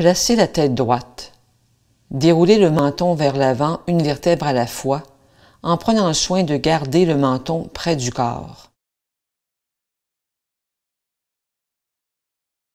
Placez la tête droite. Déroulez le menton vers l'avant une vertèbre à la fois en prenant soin de garder le menton près du corps.